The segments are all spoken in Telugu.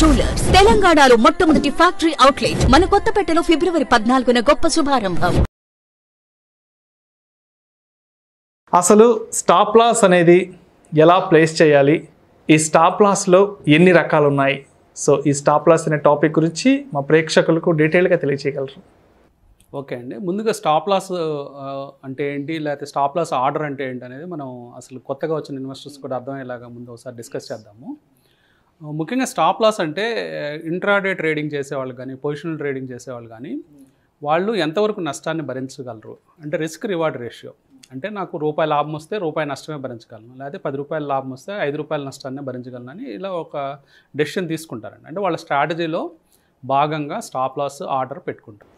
జ్యువెలర్స్ తెలంగాణలో మొట్టమొదటి ఫ్యాక్టరీ అవుట్లెట్ మన కొత్తపేటలో ఫిబ్రవరి పద్నాలుగున గొప్ప శుభారంభం అసలు స్టాప్ లాస్ అనేది ఎలా ప్లేస్ చేయాలి ఈ స్టాప్ లో ఎన్ని రకాలు ఉన్నాయి సో ఈ స్టాప్ లాస్ అనే టాపిక్ గురించి మా ప్రేక్షకులకు డీటెయిల్గా తెలియచేయగలరు ఓకే అండి ముందుగా స్టాప్ లాస్ అంటే ఏంటి లేకపోతే స్టాప్ లాస్ ఆర్డర్ అంటే ఏంటి అనేది మనం అసలు కొత్తగా వచ్చిన ఇన్వెస్టర్స్ కూడా అర్థమయ్యేలాగా ముందు ఒకసారి డిస్కస్ చేద్దాము ముఖ్యంగా స్టాప్ లాస్ అంటే ఇంట్రాడే ట్రేడింగ్ చేసేవాళ్ళు కానీ పొజిషనల్ ట్రేడింగ్ చేసేవాళ్ళు కానీ వాళ్ళు ఎంతవరకు నష్టాన్ని భరించగలరు అంటే రిస్క్ రివార్డ్ రేషియో అంటే నాకు రూపాయి లాభం వస్తే రూపాయి నష్టమే భరించగలను లేకపోతే పది రూపాయల లాభం వస్తే ఐదు రూపాయల నష్టాన్ని భరించగలను అని ఇలా ఒక డెసిషన్ తీసుకుంటారండి అంటే వాళ్ళ స్ట్రాటజీలో భాగంగా స్టాప్ లాస్ ఆర్డర్ పెట్టుకుంటారు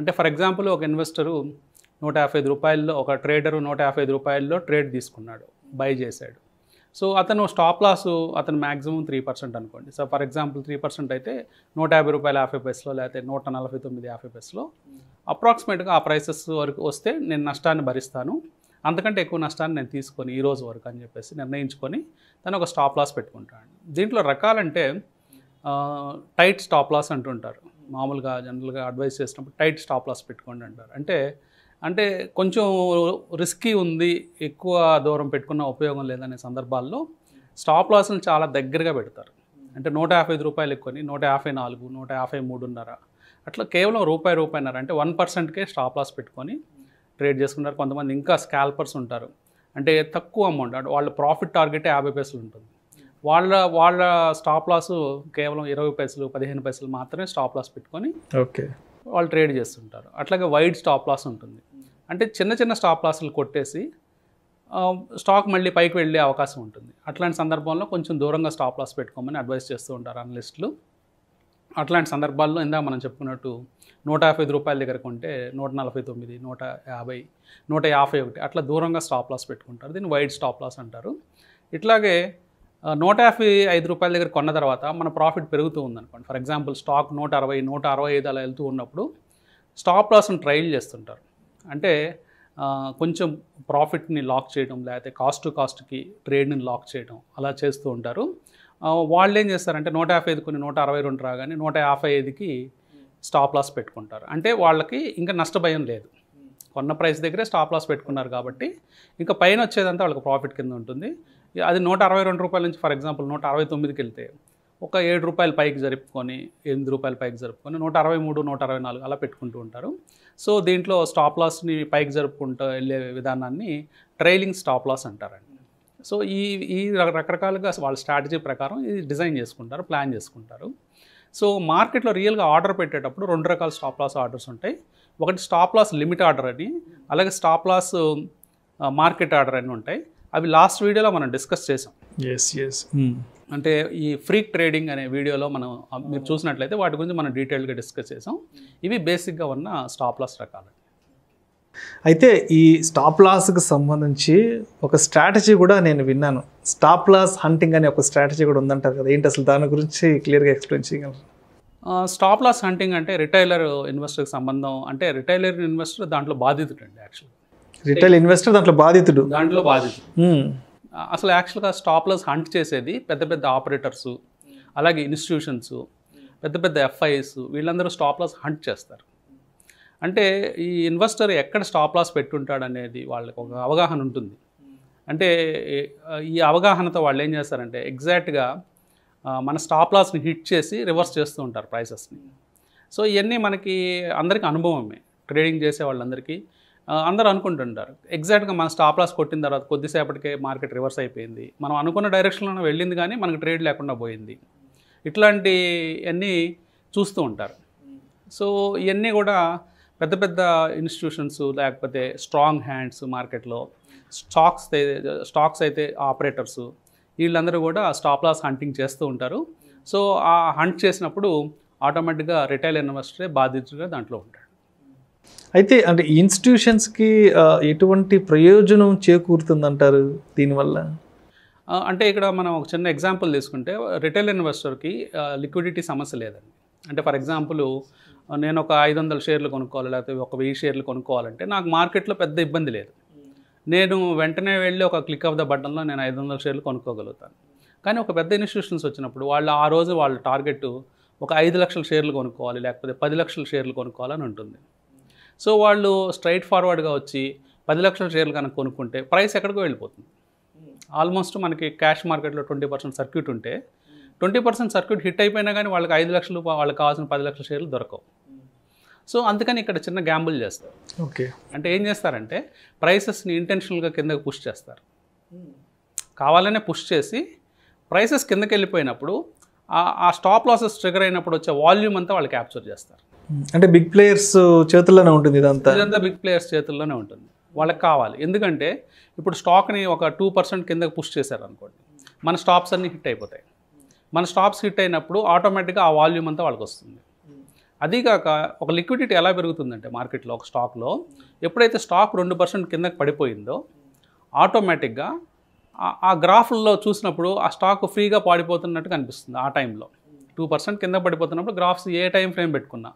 అంటే ఫర్ ఎగ్జాంపుల్ ఒక ఇన్వెస్టరు నూట యాభై ఐదు రూపాయల్లో ఒక ట్రేడరు నూట యాభై ఐదు రూపాయల్లో ట్రేడ్ తీసుకున్నాడు బై చేశాడు సో అతను స్టాప్ లాస్ అతను మ్యాక్సిమం త్రీ పర్సెంట్ అనుకోండి so for example three percent అయితే నూట యాభై రూపాయల యాభై పైస్లో లేకపోతే నూట నలభై తొమ్మిది యాభై పైస్లో అప్రాక్సిమేట్గా ఆ ప్రైసెస్ వరకు వస్తే నేను నష్టాన్ని భరిస్తాను అంతకంటే ఎక్కువ నష్టాన్ని నేను తీసుకొని ఈ రోజు వరకు అని చెప్పేసి నిర్ణయించుకొని తను ఒక స్టాప్ లాస్ పెట్టుకుంటాను దీంట్లో రకాలంటే టైట్ స్టాప్ లాస్ అంటుంటారు మామూలుగా జనరల్గా అడ్వైస్ చేసినప్పుడు టైట్ స్టాప్ లాస్ పెట్టుకోండి అంటారు అంటే అంటే కొంచెం రిస్కీ ఉంది ఎక్కువ దూరం పెట్టుకున్న ఉపయోగం లేదనే సందర్భాల్లో స్టాప్ లాస్ని చాలా దగ్గరగా పెడతారు అంటే నూట యాభై ఐదు రూపాయలు ఎక్కువని నూట యాభై నాలుగు నూట యాభై మూడున్నర అట్లా కేవలం రూపాయి రూపాయిన్నర అంటే వన్ పర్సెంట్కే స్టాప్ లాస్ పెట్టుకొని ట్రేడ్ చేసుకుంటారు కొంతమంది ఇంకా స్కాల్పర్స్ ఉంటారు అంటే తక్కువ అమౌంట్ అంటే వాళ్ళ ప్రాఫిట్ టార్గెట్ యాభై పైసలు ఉంటుంది వాళ్ళ వాళ్ళ స్టాప్ లాస్ కేవలం ఇరవై పైసలు పదిహేను పైసలు మాత్రమే స్టాప్ లాస్ పెట్టుకొని ఓకే వాళ్ళు ట్రేడ్ చేస్తుంటారు అట్లాగే వైడ్ స్టాప్ లాస్ ఉంటుంది అంటే చిన్న చిన్న స్టాప్ లాసులు కొట్టేసి స్టాక్ మళ్ళీ పైకి వెళ్ళే అవకాశం ఉంటుంది అట్లాంటి సందర్భంలో కొంచెం దూరంగా స్టాప్ లాస్ పెట్టుకోమని అడ్వైస్ చేస్తూ ఉంటారు అనలిస్టులు అట్లాంటి సందర్భాల్లో ఇందాక మనం చెప్పుకున్నట్టు నూట యాభై ఐదు రూపాయల దగ్గర కొంటే నూట నలభై తొమ్మిది నూట యాభై నూట యాభై ఒకటి అట్లా దూరంగా స్టాప్ లాస్ పెట్టుకుంటారు దీన్ని వైడ్ స్టాప్ లాస్ అంటారు ఇట్లాగే నూట యాభై ఐదు రూపాయల దగ్గర కొన్న తర్వాత మన ప్రాఫిట్ పెరుగుతూ ఉందనుకోండి ఫర్ ఎగ్జాంపుల్ స్టాక్ నూట అరవై నూట అరవై ఐదు అలా వెళ్తూ ఉన్నప్పుడు స్టాప్ లాస్ని ట్రయల్ చేస్తుంటారు అంటే కొంచెం ప్రాఫిట్ని లాక్ చేయడం లేకపోతే కాస్ట్ టు కాస్ట్కి ట్రేడ్ని లాక్ చేయడం అలా చేస్తూ ఉంటారు వాళ్ళు ఏం చేస్తారంటే నూట యాభై ఐదు కొన్ని నూట అరవై రెండు రాగానే నూట యాభై ఐదుకి స్టాప్ లాస్ పెట్టుకుంటారు అంటే వాళ్ళకి ఇంకా నష్ట భయం లేదు కొన్న ప్రైస్ దగ్గరే స్టాప్ లాస్ పెట్టుకున్నారు కాబట్టి ఇంకా పైన వచ్చేదంతా వాళ్ళకి ప్రాఫిట్ కింద ఉంటుంది అది నూట అరవై రెండు రూపాయల నుంచి ఫర్ ఎగ్జాంపుల్ నూట అరవై తొమ్మిదికి వెళ్తే ఒక ఏడు రూపాయల పైకి జరుపుకొని ఎనిమిది రూపాయల పైకి జరుపుకొని నూట అరవై మూడు నూట అరవై నాలుగు అలా పెట్టుకుంటూ ఉంటారు సో దీంట్లో స్టాప్ లాస్ని పైకి జరుపుకుంటూ వెళ్ళే విధానాన్ని ట్రైలింగ్ స్టాప్ లాస్ అంటారండి సో ఈ ఈ రకరకాలుగా వాళ్ళ స్ట్రాటజీ ప్రకారం ఇది డిజైన్ చేసుకుంటారు ప్లాన్ చేసుకుంటారు సో మార్కెట్లో రియల్గా ఆర్డర్ పెట్టేటప్పుడు రెండు రకాల స్టాప్ లాస్ ఆర్డర్స్ ఉంటాయి ఒకటి స్టాప్ లాస్ లిమిట్ ఆర్డర్ అని అలాగే స్టాప్ లాస్ మార్కెట్ ఆర్డర్ అని ఉంటాయి అవి లాస్ట్ వీడియోలో మనం డిస్కస్ చేసాం ఎస్ ఎస్ hmm. అంటే ఈ ఫ్రీక్ ట్రేడింగ్ అనే వీడియోలో మనం మీరు చూసినట్లయితే వాటి గురించి మనం డీటెయిల్గా డిస్కస్ చేసాం ఇవి బేసిక్గా ఉన్న స్టాప్ లాస్ రకాలు అయితే ఈ స్టాప్ లాస్కి సంబంధించి ఒక స్ట్రాటజీ కూడా నేను విన్నాను స్టాప్ లాస్ హంటింగ్ అనే ఒక స్ట్రాటజీ కూడా ఉందంటారు కదా ఏంటి అసలు దాని గురించి క్లియర్గా ఎక్స్ప్లెయిన్ చేయగలరు స్టాప్ లాస్ హంటింగ్ అంటే రిటైలర్ ఇన్వెస్టర్కి సంబంధం అంటే రిటైలర్ ఇన్వెస్టర్ దాంట్లో బాధితుడు అండి యాక్చువల్లీ రిటైల్ ఇన్వెస్టర్ దాంట్లో బాధితుడు దాంట్లో బాధితుడు అసలు యాక్చువల్గా స్టాప్ లాస్ హంట్ చేసేది పెద్ద పెద్ద ఆపరేటర్స్ అలాగే ఇన్స్టిట్యూషన్స్ పెద్ద పెద్ద ఎఫ్ఐఎస్ వీళ్ళందరూ స్టాప్ లాస్ హంట్ చేస్తారు అంటే ఈ ఇన్వెస్టర్ ఎక్కడ స్టాప్ లాస్ పెట్టుంటాడు అనేది వాళ్ళకి ఒక అవగాహన ఉంటుంది అంటే ఈ అవగాహనతో వాళ్ళు ఏం చేస్తారంటే ఎగ్జాక్ట్గా మన స్టాప్ లాస్ని హిట్ చేసి రివర్స్ చేస్తూ ఉంటారు ప్రైసెస్ని సో ఇవన్నీ మనకి అందరికీ అనుభవమే ట్రేడింగ్ చేసే వాళ్ళందరికీ అందరు అనుకుంటుంటారు ఎగ్జాక్ట్గా మన స్టాప్ లాస్ కొట్టిన తర్వాత కొద్దిసేపటికే మార్కెట్ రివర్స్ అయిపోయింది మనం అనుకున్న డైరెక్షన్లో వెళ్ళింది కానీ మనకు ట్రేడ్ లేకుండా పోయింది ఇట్లాంటి అన్నీ చూస్తూ ఉంటారు సో ఇవన్నీ కూడా పెద్ద పెద్ద ఇన్స్టిట్యూషన్స్ లేకపోతే స్ట్రాంగ్ హ్యాండ్స్ మార్కెట్లో స్టాక్స్ స్టాక్స్ అయితే ఆపరేటర్స్ వీళ్ళందరూ కూడా స్టాప్ లాస్ హంటింగ్ చేస్తూ ఉంటారు సో ఆ హంట్ చేసినప్పుడు ఆటోమేటిక్గా రిటైల్ ఇన్వెస్టరే బాధితుడిగా దాంట్లో ఉంటాడు అయితే అంటే ఇన్స్టిట్యూషన్స్కి ఎటువంటి ప్రయోజనం చేకూరుతుందంటారు దీనివల్ల అంటే ఇక్కడ మనం ఒక చిన్న ఎగ్జాంపుల్ తీసుకుంటే రిటైల్ ఇన్వెస్టర్కి లిక్విడిటీ సమస్య లేదండి అంటే ఫర్ ఎగ్జాంపుల్ నేను ఒక ఐదు వందల షేర్లు కొనుక్కోవాలి లేకపోతే ఒక వెయ్యి షేర్లు కొనుక్కోవాలంటే నాకు మార్కెట్లో పెద్ద ఇబ్బంది లేదు నేను వెంటనే వెళ్ళి ఒక క్లిక్ ఆఫ్ ద బటన్లో నేను ఐదు వందల షేర్లు కొనుక్కోగలుగుతాను కానీ ఒక పెద్ద ఇన్స్టిట్యూషన్స్ వచ్చినప్పుడు వాళ్ళు ఆ రోజు వాళ్ళ టార్గెట్ ఒక ఐదు లక్షల షేర్లు కొనుక్కోవాలి లేకపోతే పది లక్షల షేర్లు కొనుక్కోవాలని ఉంటుంది సో వాళ్ళు స్ట్రైట్ ఫార్వర్డ్గా వచ్చి పది లక్షల షేర్లు కనుక కొనుక్కుంటే ప్రైస్ ఎక్కడికో వెళ్ళిపోతుంది ఆల్మోస్ట్ మనకి క్యాష్ మార్కెట్లో ట్వంటీ పర్సెంట్ సర్క్యూట్ ఉంటే ట్వంటీ పర్సెంట్ సర్క్యూట్ హిట్ అయిపోయినా కానీ వాళ్ళకి ఐదు లక్షలు వాళ్ళకి కావాల్సిన పది లక్షల షేర్లు దొరకవు సో అందుకని ఇక్కడ చిన్న గ్యాంబుల్ చేస్తారు ఓకే అంటే ఏం చేస్తారంటే ప్రైసెస్ని ఇంటెన్షనల్గా కిందకి పుష్ చేస్తారు hmm. కావాలనే పుష్ చేసి ప్రైసెస్ కిందకి వెళ్ళిపోయినప్పుడు ఆ స్టాప్ లాసెస్ ట్రిగర్ అయినప్పుడు వచ్చే వాల్యూమ్ అంతా వాళ్ళు క్యాప్చర్ చేస్తారు అంటే బిగ్ ప్లేయర్స్ చేతుల్లోనే ఉంటుంది ఇదంతా ఇదంతా బిగ్ ప్లేయర్స్ చేతుల్లోనే ఉంటుంది వాళ్ళకి కావాలి ఎందుకంటే ఇప్పుడు స్టాక్ని ఒక టూ పర్సెంట్ కిందకి పుష్ చేశారనుకోండి మన స్టాప్స్ అన్నీ హిట్ అయిపోతాయి మన స్టాప్స్ హిట్ అయినప్పుడు ఆటోమేటిక్గా ఆ వాల్యూమ్ అంతా వాళ్ళకి వస్తుంది అదీకాక ఒక లిక్విడిటీ ఎలా పెరుగుతుందంటే మార్కెట్లో ఒక స్టాక్లో ఎప్పుడైతే స్టాక్ రెండు పర్సెంట్ కిందకి పడిపోయిందో ఆటోమేటిక్గా ఆ గ్రాఫ్లో చూసినప్పుడు ఆ స్టాక్ ఫ్రీగా పాడిపోతున్నట్టు కనిపిస్తుంది ఆ టైంలో టూ పర్సెంట్ కింద పడిపోతున్నప్పుడు గ్రాఫ్స్ ఏ టైం ఫ్రేమ్ పెట్టుకున్నా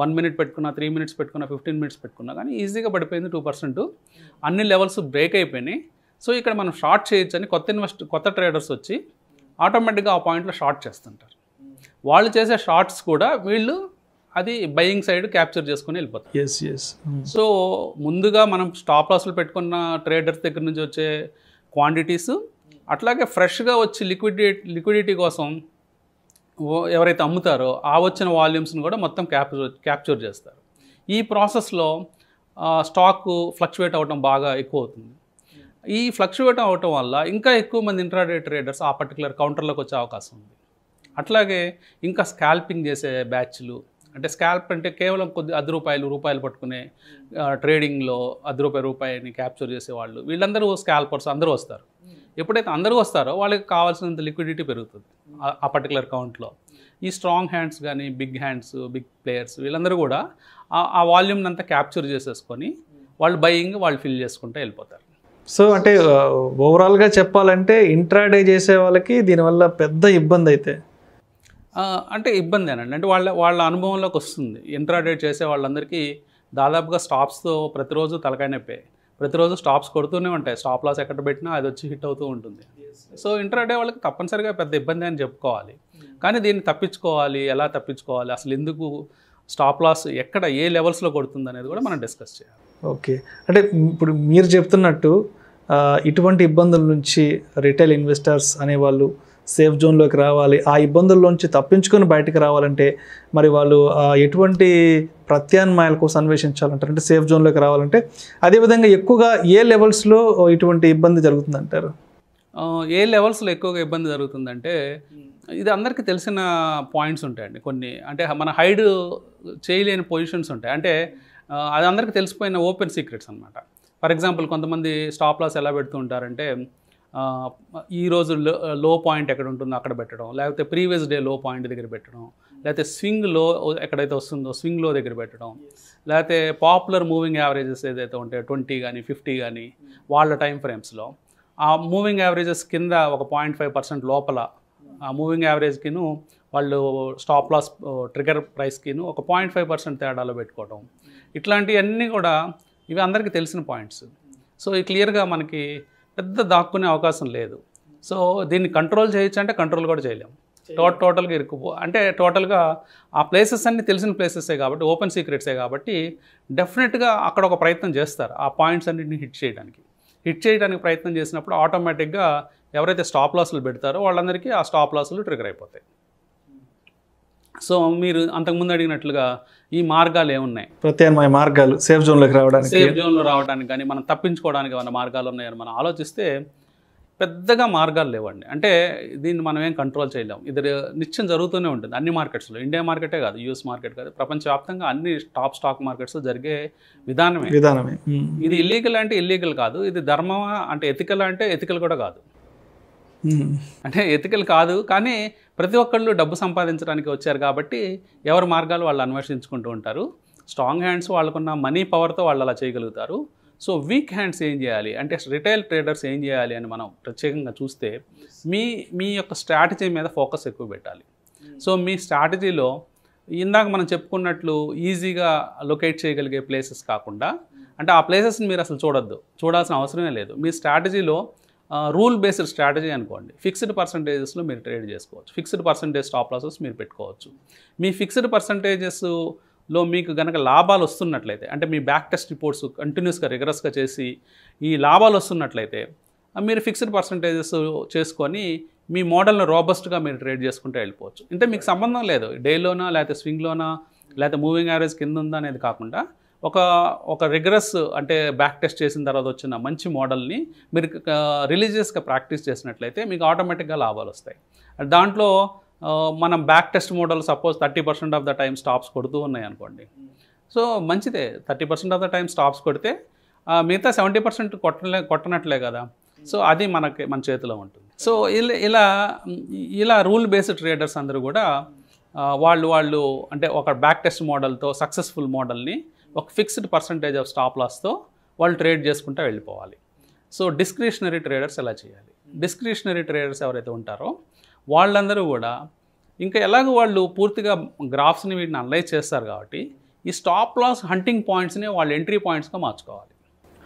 వన్ మినిట్ పెట్టుకున్నా త్రీ మినిట్స్ పెట్టుకున్నా ఫిఫ్టీన్ మినిట్స్ పెట్టుకున్నా కానీ ఈజీగా పడిపోయింది టూ పర్సెంట్ అన్ని లెవెల్స్ బ్రేక్ అయిపోయినాయి సో ఇక్కడ మనం షార్ట్ చేయొచ్చు అని కొత్త ఇన్వెస్ట్ కొత్త ట్రేడర్స్ వచ్చి ఆటోమేటిక్గా ఆ పాయింట్లో షార్ట్ చేస్తుంటారు వాళ్ళు చేసే షార్ట్స్ కూడా వీళ్ళు అది బయింగ్ సైడ్ క్యాప్చర్ చేసుకుని వెళ్ళిపోతారు ఎస్ ఎస్ hmm. సో ముందుగా మనం స్టాప్ లాస్లు పెట్టుకున్న ట్రేడర్స్ దగ్గర నుంచి వచ్చే క్వాంటిటీస్ అట్లాగే ఫ్రెష్గా వచ్చి లిక్విడి లిక్విడిటీ కోసం ఎవరైతే అమ్ముతారో ఆ వచ్చిన వాల్యూమ్స్ని కూడా మొత్తం క్యాప్చర్ క్యాప్చర్ చేస్తారు ఈ ప్రాసెస్లో స్టాక్ ఫ్లక్చువేట్ అవ్వడం బాగా ఎక్కువ అవుతుంది ఈ ఫ్లక్చువేట్ అవ్వటం వల్ల ఇంకా ఎక్కువ మంది ఇంట్రాడే ట్రేడర్స్ ఆ పర్టికులర్ కౌంటర్లోకి వచ్చే అవకాశం ఉంది అట్లాగే ఇంకా స్కాల్పింగ్ చేసే బ్యాచ్లు అంటే స్కాల్ప్ అంటే కేవలం కొద్ది అర్ధ రూపాయలు రూపాయలు పట్టుకునే ట్రేడింగ్లో అర్ధ రూపాయి రూపాయిని క్యాప్చర్ చేసేవాళ్ళు వీళ్ళందరూ స్కాల్పర్స్ అందరూ వస్తారు ఎప్పుడైతే అందరూ వస్తారో వాళ్ళకి కావాల్సినంత లిక్విడిటీ పెరుగుతుంది ఆ పర్టికులర్ అకౌంట్లో ఈ స్ట్రాంగ్ హ్యాండ్స్ కానీ బిగ్ హ్యాండ్స్ బిగ్ ప్లేయర్స్ వీళ్ళందరూ కూడా ఆ వాల్యూమ్ అంతా క్యాప్చర్ చేసేసుకొని వాళ్ళు బయింగ్ వాళ్ళు ఫిల్ చేసుకుంటూ వెళ్ళిపోతారు సో అంటే ఓవరాల్గా చెప్పాలంటే ఇంట్రాడే చేసే వాళ్ళకి దీనివల్ల పెద్ద ఇబ్బంది అయితే అంటే ఇబ్బంది అనండి అంటే వాళ్ళ వాళ్ళ అనుభవంలోకి వస్తుంది ఇంట్రాడే చేసే వాళ్ళందరికీ దాదాపుగా స్టాప్స్తో ప్రతిరోజు తలకాయ నొప్పే ప్రతిరోజు స్టాప్స్ కొడుతూనే ఉంటాయి స్టాప్ లాస్ ఎక్కడ పెట్టినా అది వచ్చి హిట్ అవుతూ ఉంటుంది సో ఇంటర్ అడే వాళ్ళకి తప్పనిసరిగా పెద్ద ఇబ్బంది అని చెప్పుకోవాలి కానీ దీన్ని తప్పించుకోవాలి ఎలా తప్పించుకోవాలి అసలు ఎందుకు స్టాప్ లాస్ ఎక్కడ ఏ లెవెల్స్లో కొడుతుంది అనేది కూడా మనం డిస్కస్ చేయాలి ఓకే అంటే ఇప్పుడు మీరు చెప్తున్నట్టు ఇటువంటి ఇబ్బందుల నుంచి రిటైల్ ఇన్వెస్టర్స్ అనేవాళ్ళు సేఫ్ జోన్లోకి రావాలి ఆ ఇబ్బందుల్లోంచి తప్పించుకొని బయటకు రావాలంటే మరి వాళ్ళు ఎటువంటి ప్రత్యామ్నాయాల కోసం అన్వేషించాలంటారు అంటే సేఫ్ జోన్లోకి రావాలంటే అదేవిధంగా ఎక్కువగా ఏ లెవెల్స్లో ఇటువంటి ఇబ్బంది జరుగుతుందంటారు ఏ లెవెల్స్లో ఎక్కువగా ఇబ్బంది జరుగుతుందంటే ఇది అందరికీ తెలిసిన పాయింట్స్ ఉంటాయండి కొన్ని అంటే మన హైడ్ చేయలేని పొజిషన్స్ ఉంటాయి అంటే అది అందరికీ తెలిసిపోయిన ఓపెన్ సీక్రెట్స్ అనమాట ఫర్ ఎగ్జాంపుల్ కొంతమంది స్టాప్ లాస్ ఎలా పెడుతూ ఉంటారంటే ఈ రోజు లో పాయింట్ ఎక్కడ ఉంటుందో అక్కడ పెట్టడం లేకపోతే ప్రీవియస్ డే లో పాయింట్ దగ్గర పెట్టడం లేకపోతే స్వింగ్ లో ఎక్కడైతే వస్తుందో స్వింగ్ లో దగ్గర పెట్టడం లేకపోతే పాపులర్ మూవింగ్ యావరేజెస్ ఏదైతే ఉంటాయో ట్వంటీ కానీ ఫిఫ్టీ కానీ వాళ్ళ టైం ఫ్రేమ్స్లో ఆ మూవింగ్ యావరేజెస్ కింద ఒక పాయింట్ ఫైవ్ పర్సెంట్ లోపల hmm. ఆ మూవింగ్ యావరేజ్కిను వాళ్ళు స్టాప్ లాస్ ట్రిగర్ ప్రైస్కిను ఒక పాయింట్ ఫైవ్ పర్సెంట్ తేడాలో పెట్టుకోవడం hmm. ఇట్లాంటివన్నీ కూడా ఇవి అందరికీ తెలిసిన పాయింట్స్ hmm. సో ఈ క్లియర్గా మనకి పెద్ద దాక్కునే అవకాశం లేదు సో దీన్ని కంట్రోల్ చేయొచ్చు అంటే కంట్రోల్ కూడా చేయలేము టోట్ టోటల్గా ఇరుక్కుపో అంటే టోటల్గా ఆ ప్లేసెస్ అన్నీ తెలిసిన ప్లేసెసే కాబట్టి ఓపెన్ సీక్రెట్సే కాబట్టి డెఫినెట్గా అక్కడ ఒక ప్రయత్నం చేస్తారు ఆ పాయింట్స్ అన్నింటినీ హిట్ చేయడానికి హిట్ చేయడానికి ప్రయత్నం చేసినప్పుడు ఆటోమేటిక్గా ఎవరైతే స్టాప్ లాస్లు పెడతారో వాళ్ళందరికీ ఆ స్టాప్ లాస్లు ట్రిగర్ అయిపోతాయి సో మీరు అంతకుముందు అడిగినట్లుగా ఈ మార్గాలు ఏమున్నాయి ప్రత్యామ్నాయ మార్గాలు సేఫ్ జోన్లోకి రావడానికి సేఫ్ జోన్లో రావడానికి కానీ మనం తప్పించుకోవడానికి ఏమైనా మార్గాలు ఉన్నాయని మనం ఆలోచిస్తే పెద్దగా మార్గాలు లేవండి అంటే దీన్ని మనం ఏం కంట్రోల్ చేయలేము ఇది నిత్యం జరుగుతూనే ఉంటుంది అన్ని మార్కెట్స్లో ఇండియా మార్కెటే కాదు యూఎస్ మార్కెట్ కాదు ప్రపంచవ్యాప్తంగా అన్ని టాప్ స్టాక్ మార్కెట్స్ జరిగే విధానమే విధానమే ఇది ఇల్లీగల్ అంటే ఇల్లీగల్ కాదు ఇది ధర్మమా అంటే ఎథికల్ అంటే ఎథికల్ కూడా కాదు అంటే ఎథికల్ కాదు కానీ ప్రతి ఒక్కళ్ళు డబ్బు సంపాదించడానికి వచ్చారు కాబట్టి ఎవరి మార్గాలు వాళ్ళు అన్వేషించుకుంటూ ఉంటారు స్ట్రాంగ్ హ్యాండ్స్ వాళ్ళకున్న మనీ పవర్తో వాళ్ళు అలా చేయగలుగుతారు సో వీక్ హ్యాండ్స్ ఏం చేయాలి అంటే రిటైల్ ట్రేడర్స్ ఏం చేయాలి అని మనం ప్రత్యేకంగా చూస్తే మీ మీ యొక్క స్ట్రాటజీ మీద ఫోకస్ ఎక్కువ పెట్టాలి సో మీ స్ట్రాటజీలో ఇందాక మనం చెప్పుకున్నట్లు ఈజీగా లొకేట్ చేయగలిగే ప్లేసెస్ కాకుండా అంటే ఆ ప్లేసెస్ని మీరు అసలు చూడొద్దు చూడాల్సిన అవసరమే లేదు మీ స్ట్రాటజీలో రూల్ బేస్డ్ స్ట్రాటజీ అనుకోండి ఫిక్స్డ్ పర్సంటేజెస్లో మీరు ట్రేడ్ చేసుకోవచ్చు ఫిక్స్డ్ పర్సంటేజ్ స్టాప్ లాసెస్ మీరు పెట్టుకోవచ్చు మీ ఫిక్స్డ్ పర్సంటేజెస్ లో మీకు గనక లాభాలు వస్తున్నట్లయితే అంటే మీ బ్యాక్ టెస్ట్ రిపోర్ట్స్ కంటిన్యూస్గా రిగరస్గా చేసి ఈ లాభాలు వస్తున్నట్లయితే మీరు ఫిక్స్డ్ పర్సంటేజెస్ చేసుకొని మీ మోడల్ను రాబస్ట్గా మీరు ట్రేడ్ చేసుకుంటే వెళ్ళిపోవచ్చు అంటే మీకు సంబంధం లేదు డేలోనా లేకపోతే స్వింగ్లోనా లేకపోతే మూవింగ్ యావరేజ్ కింద ఉందా అనేది కాకుండా ఒక ఒక రిగరస్ అంటే బ్యాక్ టెస్ట్ చేసిన తర్వాత వచ్చిన మంచి మోడల్ని మీరు రిలీజియస్గా ప్రాక్టీస్ చేసినట్లయితే మీకు ఆటోమేటిక్గా లాభాలు వస్తాయి దాంట్లో మనం back test model suppose thirty percent of the time stops కొడుతూ ఉన్నాయనుకోండి సో మంచిదే thirty percent of the time stops కొడితే మిగతా సెవెంటీ పర్సెంట్ కొట్టలే కొట్టనట్లే కదా సో అది మనకి మన చేతిలో ఉంటుంది సో ఇలా ఇలా ఇలా రూల్ బేస్డ్ ట్రేడర్స్ అందరూ కూడా వాళ్ళు వాళ్ళు అంటే ఒక బ్యాక్ టెస్ట్ మోడల్తో సక్సెస్ఫుల్ మోడల్ని ఒక ఫిక్స్డ్ పర్సంటేజ్ ఆఫ్ స్టాప్ లాస్తో వాళ్ళు ట్రేడ్ చేసుకుంటూ వెళ్ళిపోవాలి సో డిస్క్రిషనరీ ట్రేడర్స్ ఎలా చేయాలి డిస్క్రిషనరీ ట్రేడర్స్ ఎవరైతే ఉంటారో వాళ్ళందరూ కూడా ఇంకా ఎలాగో వాళ్ళు పూర్తిగా గ్రాఫ్స్ని వీటిని అనలైజ్ చేస్తారు కాబట్టి ఈ స్టాప్ లాస్ హంటింగ్ పాయింట్స్ని వాళ్ళు ఎంట్రీ పాయింట్స్గా మార్చుకోవాలి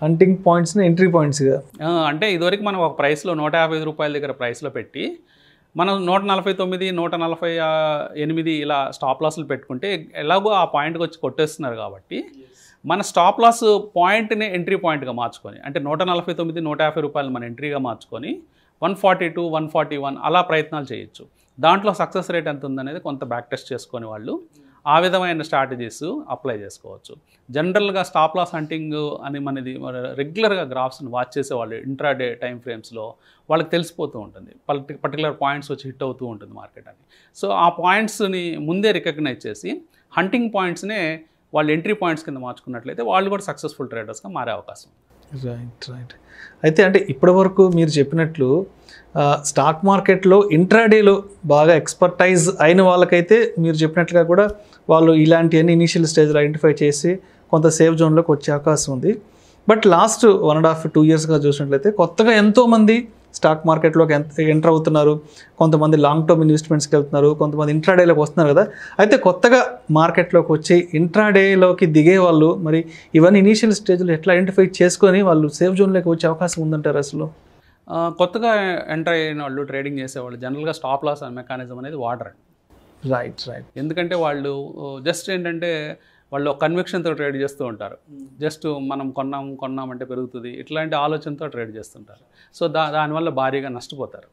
హంటింగ్ పాయింట్స్ని ఎంట్రీ పాయింట్స్గా అంటే ఇదివరకు మనం ఒక ప్రైస్లో నూట యాభై రూపాయల దగ్గర ప్రైస్లో పెట్టి మనం నూట నలభై తొమ్మిది నూట నలభై ఎనిమిది ఇలా స్టాప్ లాస్లు పెట్టుకుంటే ఎలాగో ఆ పాయింట్కి వచ్చి కొట్టేస్తున్నారు కాబట్టి మన స్టాప్ లాస్ పాయింట్ని ఎంట్రీ పాయింట్గా మార్చుకొని అంటే నూట నలభై తొమ్మిది నూట యాభై రూపాయలు మన ఎంట్రీగా మార్చుకొని one forty two one forty one అలా ప్రయత్నాలు చేయొచ్చు దాంట్లో సక్సెస్ రేట్ ఎంత ఉందనేది కొంత బ్యాక్ టెస్ట్ చేసుకొని వాళ్ళు ఆ విధమైన స్ట్రాటజీస్ అప్లై చేసుకోవచ్చు జనరల్గా స్టాప్ లాస్ హంటింగ్ అని మనది రెగ్యులర్గా గ్రాఫ్స్ని వాచ్ చేసే వాళ్ళు ఇంట్రాడే టైం ఫ్రేమ్స్లో వాళ్ళకి తెలిసిపోతూ ఉంటుంది పర్టి పర్టికులర్ పాయింట్స్ వచ్చి హిట్ అవుతూ ఉంటుంది మార్కెట్ అని సో ఆ పాయింట్స్ని ముందే రికగ్నైజ్ చేసి హంటింగ్ పాయింట్స్నే వాళ్ళు ఎంట్రీ పాయింట్స్ కింద మార్చుకున్నట్లయితే వాళ్ళు కూడా సక్సెస్ఫుల్ ట్రేడర్స్గా మారే అవకాశం రైట్ రైట్ అయితే అంటే ఇప్పటి వరకు మీరు చెప్పినట్లు స్టాక్ మార్కెట్లో ఇంట్రాడేలో బాగా ఎక్స్పర్టైజ్ అయిన వాళ్ళకైతే మీరు చెప్పినట్లుగా కూడా వాళ్ళు ఇలాంటివన్నీ ఇనీషియల్ స్టేజ్లో ఐడెంటిఫై చేసి కొంత సేఫ్ జోన్లోకి వచ్చే అవకాశం ఉంది but last one and half two ఇయర్స్గా చూసినట్లయితే కొత్తగా ఎంతోమంది స్టాక్ మార్కెట్లోకి ఎంత ఎంటర్ అవుతున్నారు కొంతమంది లాంగ్ టర్మ్ ఇన్వెస్ట్మెంట్స్కి వెళ్తున్నారు కొంతమంది ఇంట్రాడేలోకి వస్తున్నారు కదా అయితే కొత్తగా మార్కెట్లోకి వచ్చి ఇంట్రాడేలోకి దిగే వాళ్ళు మరి ఇవన్నీ ఇనీషియల్ స్టేజ్లో ఎట్లా ఐడెంటిఫై చేసుకొని వాళ్ళు సేఫ్ జోన్లోకి వచ్చే అవకాశం ఉందంటారు అసలు కొత్తగా ఎంటర్ అయిన వాళ్ళు ట్రేడింగ్ చేసేవాళ్ళు జనరల్గా స్టాప్ లాస్ మెకానిజం అనేది వాడరండి రైట్ రైట్ ఎందుకంటే వాళ్ళు జస్ట్ ఏంటంటే వాళ్ళు కన్విక్షన్తో ట్రేడ్ చేస్తూ ఉంటారు జస్ట్ మనం కొన్నాం కొన్నామంటే పెరుగుతుంది ఇట్లాంటి ఆలోచనతో ట్రేడ్ చేస్తుంటారు సో దా దానివల్ల భారీగా నష్టపోతారు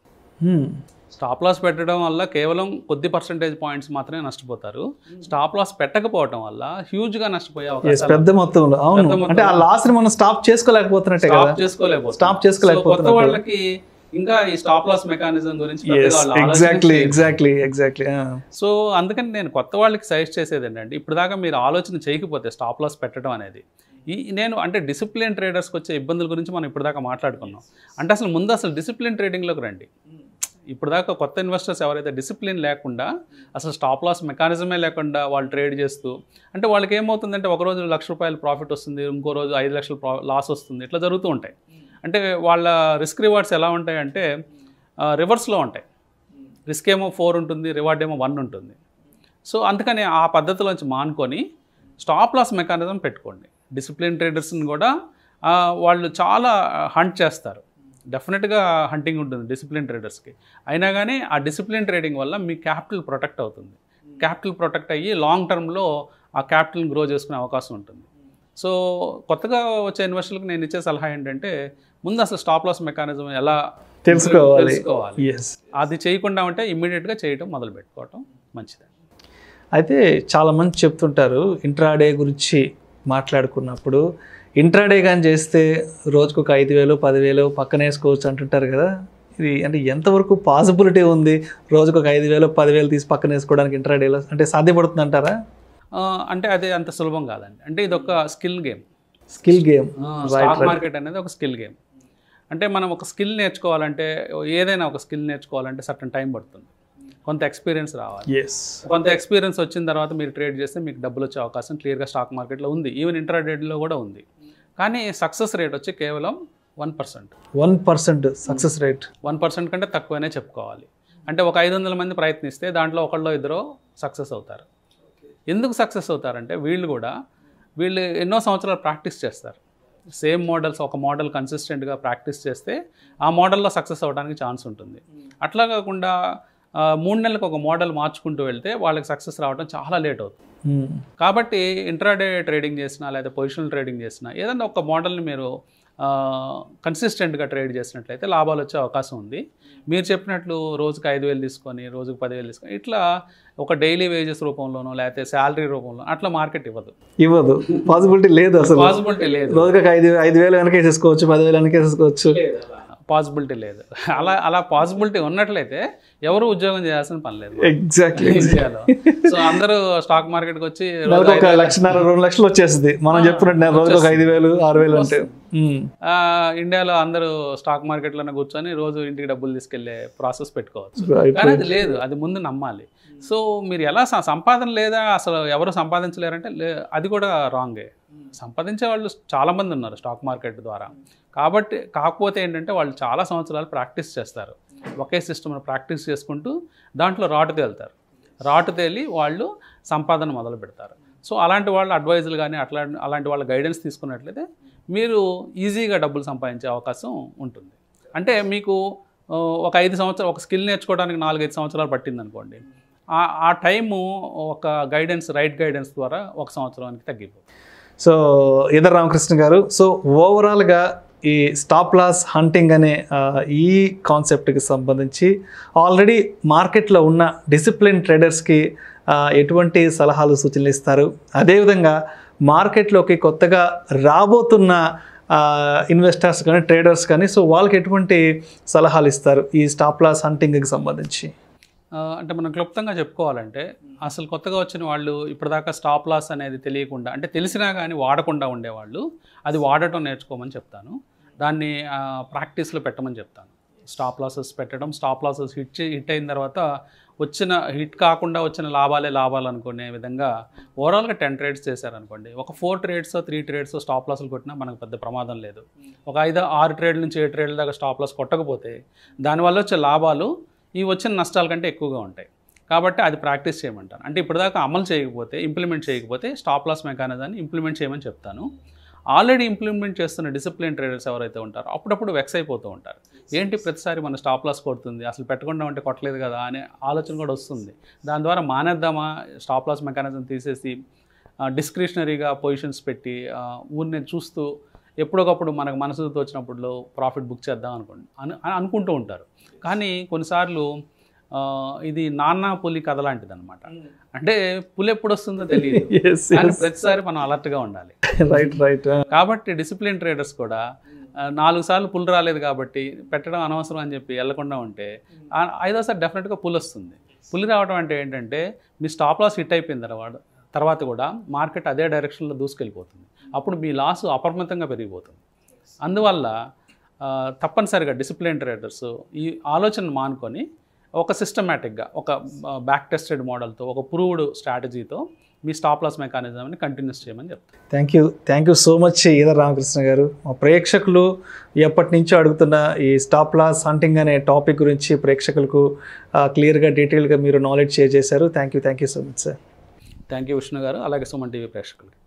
స్టాప్ లాస్ పెట్టడం వల్ల కేవలం కొద్ది పర్సంటేజ్ పాయింట్స్ మాత్రమే నష్టపోతారు స్టాప్ లాస్ పెట్టకపోవడం వల్ల హ్యూజ్ గా నష్టపోయే అవకాశం పెద్ద మొత్తంలో అంటే ఆ లాస్ ని మనం స్టాప్ చేసుకోలేకపోతున్నట్టే స్టాప్ చేసుకోలేకపోతే స్టాప్ చేసుకోలేకపోతే వాళ్ళకి ఇంకా ఈ స్టాప్ లాస్ మెకానిజం గురించి ఎగ్జాక్ట్లీ ఎగ్జాక్ట్లీ ఎగ్జాక్ట్లీ సో అందుకని నేను కొత్త వాళ్ళకి సజెస్ట్ చేసేది ఏంటంటే ఇప్పుడు దాకా మీరు ఆలోచన చేయకపోతే స్టాప్ లాస్ పెట్టడం అనేది ఈ నేను అంటే డిసిప్లిన్ ట్రేడర్స్కి వచ్చే ఇబ్బందుల గురించి మనం ఇప్పటిదాకా మాట్లాడుకున్నాం అంటే అసలు ముందు అసలు డిసిప్లిన్ ట్రేడింగ్లోకి రండి ఇప్పుడు దాకా కొత్త ఇన్వెస్టర్స్ ఎవరైతే డిసిప్లిన్ లేకుండా అసలు స్టాప్ లాస్ మెకానిజమే లేకుండా వాళ్ళు ట్రేడ్ చేస్తూ అంటే వాళ్ళకి ఏమవుతుందంటే ఒక రోజు లక్ష రూపాయలు ప్రాఫిట్ వస్తుంది ఇంకో రోజు ఐదు లక్షలు లాస్ వస్తుంది ఇట్లా జరుగుతూ ఉంటాయి hmm. అంటే వాళ్ళ రిస్క్ రివార్డ్స్ ఎలా ఉంటాయంటే రివర్స్లో ఉంటాయి రిస్క్ ఏమో ఫోర్ ఉంటుంది రివార్డ్ ఏమో వన్ ఉంటుంది సో అందుకని ఆ పద్ధతిలోంచి మానుకొని స్టాప్ లాస్ మెకానిజం పెట్టుకోండి డిసిప్లిన్ ట్రేడర్స్ని కూడా వాళ్ళు చాలా హంట్ చేస్తారు డెఫినెట్గా హంటింగ్ ఉంటుంది డిసిప్లిన్ ట్రేడర్స్కి అయినా కానీ ఆ డిసిప్లిన్ ట్రేడింగ్ వల్ల మీ క్యాపిటల్ ప్రొటెక్ట్ అవుతుంది క్యాపిటల్ ప్రొటెక్ట్ అయ్యి లాంగ్ టర్మ్లో ఆ క్యాపిటల్ని గ్రో చేసుకునే అవకాశం ఉంటుంది సో కొత్తగా వచ్చే ఇన్వెస్టర్లకు నేను ఇచ్చే సలహా ఏంటంటే ముందు అసలు స్టాప్ లాస్ మెకానిజం ఎలా తెలుసుకోవాలి అది చేయకుండా ఉంటే ఇమ్మీడియట్గా చేయడం మొదలు పెట్టుకోవటం మంచిది అయితే చాలామంది చెప్తుంటారు ఇంట్రాడే గురించి మాట్లాడుకున్నప్పుడు ఇంట్రాడే కానీ చేస్తే రోజుకు ఒక ఐదు వేలు పదివేలు వేసుకోవచ్చు అంటుంటారు కదా ఇది అంటే ఎంతవరకు పాసిబిలిటీ ఉంది రోజుకు ఒక ఐదు వేలు పదివేలు తీసి పక్కన వేసుకోవడానికి ఇంట్రాడేలో అంటే సాధ్యపడుతుంది అంటారా అంటే అది అంత సులభం కాదండి అంటే ఇది ఒక skill game skill game market అనేది ఒక స్కిల్ గేమ్ అంటే మనం ఒక స్కిల్ నేర్చుకోవాలంటే ఏదైనా ఒక స్కిల్ నేర్చుకోవాలంటే సర్టన్ టైం పడుతుంది కొంత ఎక్స్పీరియన్స్ రావాలి కొంత ఎక్స్పీరియన్స్ వచ్చిన తర్వాత మీరు ట్రేడ్ చేస్తే మీకు డబ్బులు వచ్చే అవకాశం క్లియర్గా స్టాక్ మార్కెట్లో ఉంది ఈవెన్ డేట్లో కూడా ఉంది కానీ సక్సెస్ రేట్ వచ్చి కేవలం one percent one percent success rate one percent కంటే తక్కువనే చెప్పుకోవాలి అంటే ఒక ఐదు వందల మంది ప్రయత్నిస్తే దాంట్లో ఒకళ్ళు ఇద్దరు సక్సెస్ అవుతారు ఎందుకు సక్సెస్ అవుతారంటే వీళ్ళు కూడా వీళ్ళు ఎన్నో సంవత్సరాలు ప్రాక్టీస్ చేస్తారు సేమ్ మోడల్స్ ఒక మోడల్ కన్సిస్టెంట్గా ప్రాక్టీస్ చేస్తే ఆ మోడల్లో సక్సెస్ అవ్వడానికి ఛాన్స్ ఉంటుంది hmm. అట్లా కాకుండా మూడు నెలలకు ఒక మోడల్ మార్చుకుంటూ వెళ్తే వాళ్ళకి సక్సెస్ రావడం చాలా లేట్ అవుతుంది hmm. కాబట్టి ఇంట్రాడే ట్రేడింగ్ చేసినా లేదా పొజిషనల్ ట్రేడింగ్ చేసినా ఏదైనా ఒక మోడల్ని మీరు కన్సిస్టెంట్గా ట్రేడ్ చేసినట్లయితే లాభాలు వచ్చే అవకాశం ఉంది మీరు చెప్పినట్లు రోజుకు ఐదు వేలు తీసుకొని రోజుకు పదివేలు తీసుకొని ఇట్లా ఒక డైలీ వేజెస్ రూపంలోనో లేకపోతే శాలరీ రూపంలో అట్లా మార్కెట్ ఇవ్వదు ఇవ్వదు పాసిబిలిటీ లేదు అసలు పాసిబిలిటీ లేదు రోజుకి ఐదు ఐదు వేలు వెనకేసేసుకోవచ్చు పదివేలు వెనకేసేసుకోవచ్చు పాసిబిలిటీ లేదు అలా అలా పాసిబిలిటీ ఉన్నట్లయితే ఎవరు ఉద్యోగం చేయాల్సిన పని లేదు ఎగ్జాక్ట్లీ సో అందరూ స్టాక్ మార్కెట్కి వచ్చి ఒక లక్షన్నర రెండు లక్షలు వచ్చేసింది మనం చెప్పినట్టు నేను ఐదు వేలు ఆరు వేలు అంటే ఇండియాలో అందరూ స్టాక్ మార్కెట్లోనే కూర్చొని రోజు ఇంటికి డబ్బులు తీసుకెళ్లే ప్రాసెస్ పెట్టుకోవచ్చు కానీ అది లేదు అది ముందు నమ్మాలి సో మీరు ఎలా సంపాదన లేదా అసలు ఎవరు సంపాదించలేరంటే అది కూడా రాంగే సంపాదించే వాళ్ళు చాలామంది ఉన్నారు స్టాక్ మార్కెట్ ద్వారా కాబట్టి కాకపోతే ఏంటంటే వాళ్ళు చాలా సంవత్సరాలు ప్రాక్టీస్ చేస్తారు ఒకే సిస్టమ్ను ప్రాక్టీస్ చేసుకుంటూ దాంట్లో రాటు తేలుతారు రాటు తేలి వాళ్ళు సంపాదన మొదలు పెడతారు సో అలాంటి వాళ్ళు అడ్వైజులు కానీ అట్లా అలాంటి వాళ్ళ గైడెన్స్ తీసుకున్నట్లయితే మీరు ఈజీగా డబ్బులు సంపాదించే అవకాశం ఉంటుంది అంటే మీకు ఒక ఐదు సంవత్సరాలు ఒక స్కిల్ నేర్చుకోవడానికి నాలుగైదు సంవత్సరాలు పట్టింది అనుకోండి ఆ టైము ఒక గైడెన్స్ రైట్ గైడెన్స్ ద్వారా ఒక సంవత్సరానికి తగ్గిపోతుంది సో ఎదర్ రామకృష్ణ గారు సో ఓవరాల్గా ఈ స్టాప్ లాస్ హంటింగ్ అనే ఈ కాన్సెప్ట్కి సంబంధించి ఆల్రెడీ మార్కెట్లో ఉన్న డిసిప్లిన్ ట్రేడర్స్కి ఎటువంటి సలహాలు సూచనలు ఇస్తారు అదేవిధంగా మార్కెట్లోకి కొత్తగా రాబోతున్న ఇన్వెస్టర్స్ కానీ ట్రేడర్స్ కానీ సో వాళ్ళకి ఎటువంటి సలహాలు ఇస్తారు ఈ స్టాప్ లాస్ హంటింగ్కి సంబంధించి అంటే మనం క్లుప్తంగా చెప్పుకోవాలంటే అసలు కొత్తగా వచ్చిన వాళ్ళు ఇప్పటిదాకా స్టాప్ లాస్ అనేది తెలియకుండా అంటే తెలిసినా కానీ వాడకుండా ఉండేవాళ్ళు అది వాడటం నేర్చుకోమని చెప్తాను దాన్ని ప్రాక్టీస్లో పెట్టమని చెప్తాను స్టాప్ లాసెస్ పెట్టడం స్టాప్ లాసెస్ హిట్ హిట్ అయిన తర్వాత వచ్చిన హిట్ కాకుండా వచ్చిన లాభాలే లాభాలు అనుకునే విధంగా ఓవరాల్గా టెన్ ట్రేడ్స్ చేశారనుకోండి ఒక four trades three trades stop లాసులు కొట్టినా మనకు పెద్ద ప్రమాదం లేదు ఒక ఐదు ఆరు ట్రేడ్ నుంచి ఏ ట్రేడ్ల దాకా స్టాప్ లాస్ కొట్టకపోతే దానివల్ల వచ్చే లాభాలు ఈ వచ్చిన నష్టాల కంటే ఎక్కువగా ఉంటాయి కాబట్టి అది ప్రాక్టీస్ చేయమంటాను అంటే ఇప్పటిదాకా అమలు చేయకపోతే ఇంప్లిమెంట్ చేయకపోతే స్టాప్ లాస్ మెకానిజాన్ని ఇంప్లిమెంట్ చేయమని చెప్తాను ఆల్రెడీ ఇంప్లిమెంట్ చేస్తున్న డిసిప్లిన్ ట్రేడర్స్ ఎవరైతే ఉంటారో అప్పుడప్పుడు వెక్స్ అయిపోతూ ఉంటారు ఏంటి ప్రతిసారి మన స్టాప్ లాస్ కొడుతుంది అసలు పెట్టకుండా ఉంటే కొట్టలేదు కదా అనే ఆలోచన కూడా వస్తుంది దాని ద్వారా మానేద్దామా స్టాప్ లాస్ మెకానిజం తీసేసి డిస్క్రిషనరీగా పొజిషన్స్ పెట్టి ఊరిని చూస్తూ ఎప్పుడొకప్పుడు మనకు మనసు తోచినప్పుడు ప్రాఫిట్ బుక్ చేద్దాం అనుకోండి అని అనుకుంటూ ఉంటారు కానీ కొన్నిసార్లు ఇది నాన్న పులి కథ లాంటిది అనమాట అంటే పులి ఎప్పుడు వస్తుందో తెలియదు ప్రతిసారి మనం అలర్ట్గా ఉండాలి రైట్ రైట్ కాబట్టి డిసిప్లిన్ ట్రేడర్స్ కూడా నాలుగు సార్లు పులు రాలేదు కాబట్టి పెట్టడం అనవసరం అని చెప్పి వెళ్లకుండా ఉంటే ఐదోసారి డెఫినెట్గా పులి వస్తుంది పులి రావడం అంటే ఏంటంటే మీ స్టాప్ లాస్ హిట్ అయిపోయిన తర్వాత తర్వాత కూడా మార్కెట్ అదే డైరెక్షన్లో దూసుకెళ్ళిపోతుంది అప్పుడు మీ లాస్ అపరిమితంగా పెరిగిపోతుంది అందువల్ల తప్పనిసరిగా డిసిప్లిన్ ట్రేడర్స్ ఈ ఆలోచన మానుకొని ఒక సిస్టమేటిక్గా ఒక బ్యాక్ టెస్టెడ్ మోడల్తో ఒక ప్రూవ్డ్ స్ట్రాటజీతో మీ స్టాప్ లాస్ మెకానిజంని కంటిన్యూస్ చేయమని చెప్తాను thank you thank you so much Edara Ramakrishna garu మా ప్రేక్షకులు ఎప్పటి నుంచో అడుగుతున్న ఈ స్టాప్ లాస్ హంటింగ్ అనే టాపిక్ గురించి ప్రేక్షకులకు క్లియర్గా డీటెయిల్గా మీరు నాలెడ్జ్ షేర్ చేశారు thank you thank you so much sir thank you Vishnu garu అలాగే సుమన్ టీవీ ప్రేక్షకులకి